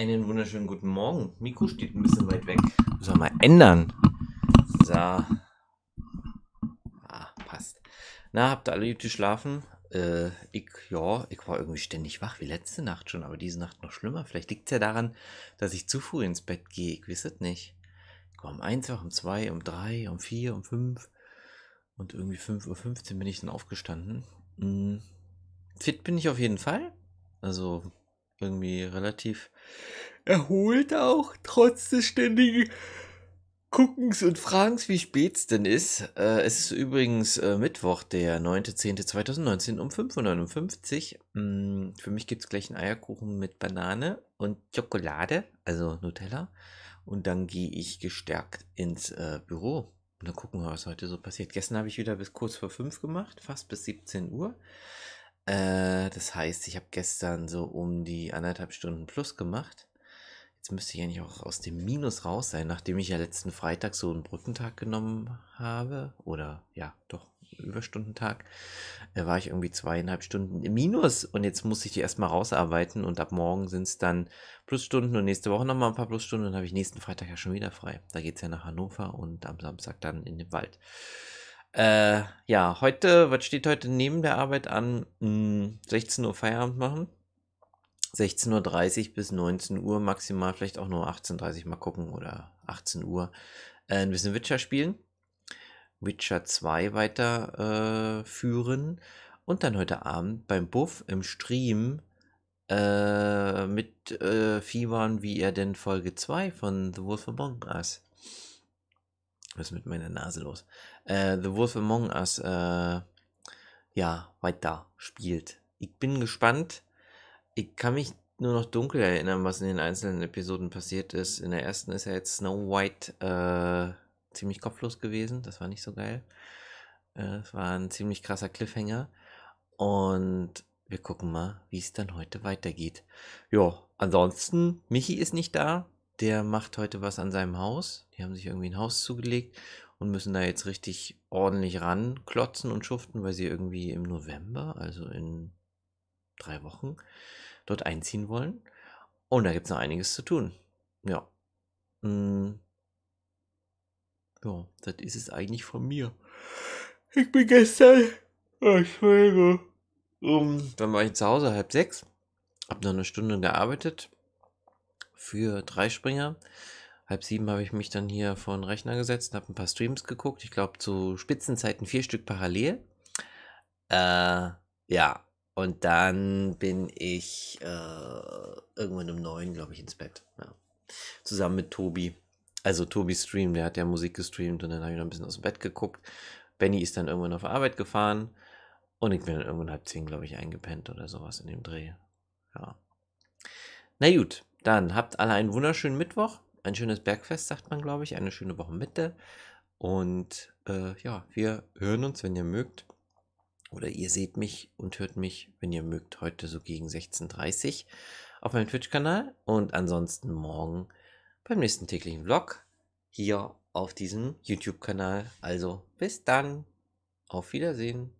Einen wunderschönen guten Morgen. Mikro steht ein bisschen weit weg. Müssen wir mal ändern. So. Ah, passt. Na, habt ihr alle gut geschlafen? Äh, ich, ja, ich war irgendwie ständig wach, wie letzte Nacht schon, aber diese Nacht noch schlimmer. Vielleicht liegt es ja daran, dass ich zu früh ins Bett gehe. Ich weiß es nicht. Ich war um eins um zwei, um drei, um vier, um fünf. Und irgendwie 5.15 Uhr bin ich dann aufgestanden. Hm. Fit bin ich auf jeden Fall. Also irgendwie relativ erholt auch, trotz des ständigen Guckens und Fragens, wie spät es denn ist. Äh, es ist übrigens äh, Mittwoch, der 9.10.2019 um 5.59 Uhr. Mm, für mich gibt es gleich einen Eierkuchen mit Banane und Schokolade, also Nutella. Und dann gehe ich gestärkt ins äh, Büro. Und dann gucken wir, was heute so passiert. Gestern habe ich wieder bis kurz vor 5 gemacht, fast bis 17 Uhr. Äh, das heißt, ich habe gestern so um die anderthalb Stunden plus gemacht. Jetzt müsste ich eigentlich auch aus dem Minus raus sein, nachdem ich ja letzten Freitag so einen Brückentag genommen habe. Oder ja, doch, Überstundentag. Äh, war ich irgendwie zweieinhalb Stunden im Minus und jetzt muss ich die erstmal rausarbeiten und ab morgen sind es dann Plusstunden und nächste Woche nochmal ein paar Plusstunden und dann habe ich nächsten Freitag ja schon wieder frei. Da geht es ja nach Hannover und am Samstag dann in den Wald. Äh, ja, heute, was steht heute neben der Arbeit an? 16 hm, Uhr Feierabend machen. 16.30 Uhr bis 19 Uhr maximal, vielleicht auch nur 18.30 Uhr mal gucken oder 18 Uhr. Äh, ein bisschen Witcher spielen. Witcher 2 weiterführen. Äh, und dann heute Abend beim Buff im Stream äh, mit äh, Fiebern, wie er denn Folge 2 von The Wolf Among Us was ist mit meiner Nase los? Äh, The Wolf Among Us, äh, ja, weiter spielt. Ich bin gespannt. Ich kann mich nur noch dunkel erinnern, was in den einzelnen Episoden passiert ist. In der ersten ist ja jetzt Snow White äh, ziemlich kopflos gewesen. Das war nicht so geil. Es äh, war ein ziemlich krasser Cliffhanger. Und wir gucken mal, wie es dann heute weitergeht. Ja, ansonsten, Michi ist nicht da der macht heute was an seinem Haus. Die haben sich irgendwie ein Haus zugelegt und müssen da jetzt richtig ordentlich ranklotzen und schuften, weil sie irgendwie im November, also in drei Wochen, dort einziehen wollen. Und da gibt es noch einiges zu tun. Ja. Mm. Ja, das ist es eigentlich von mir. Ich bin gestern. Oh, ich Entschuldigung. Um, dann war ich zu Hause halb sechs. Hab noch eine Stunde gearbeitet für drei Springer. Halb sieben habe ich mich dann hier vor den Rechner gesetzt und habe ein paar Streams geguckt. Ich glaube, zu Spitzenzeiten vier Stück parallel. Äh, ja, und dann bin ich äh, irgendwann um neun, glaube ich, ins Bett. Ja. Zusammen mit Tobi. Also Tobi streamt, der hat ja Musik gestreamt und dann habe ich noch ein bisschen aus dem Bett geguckt. Benny ist dann irgendwann auf Arbeit gefahren und ich bin dann irgendwann halb zehn, glaube ich, eingepennt oder sowas in dem Dreh. Ja. Na gut. Dann habt alle einen wunderschönen Mittwoch, ein schönes Bergfest, sagt man, glaube ich, eine schöne Wochenmitte. Und äh, ja, wir hören uns, wenn ihr mögt. Oder ihr seht mich und hört mich, wenn ihr mögt, heute so gegen 16.30 Uhr auf meinem Twitch-Kanal. Und ansonsten morgen beim nächsten täglichen Vlog hier auf diesem YouTube-Kanal. Also bis dann. Auf Wiedersehen.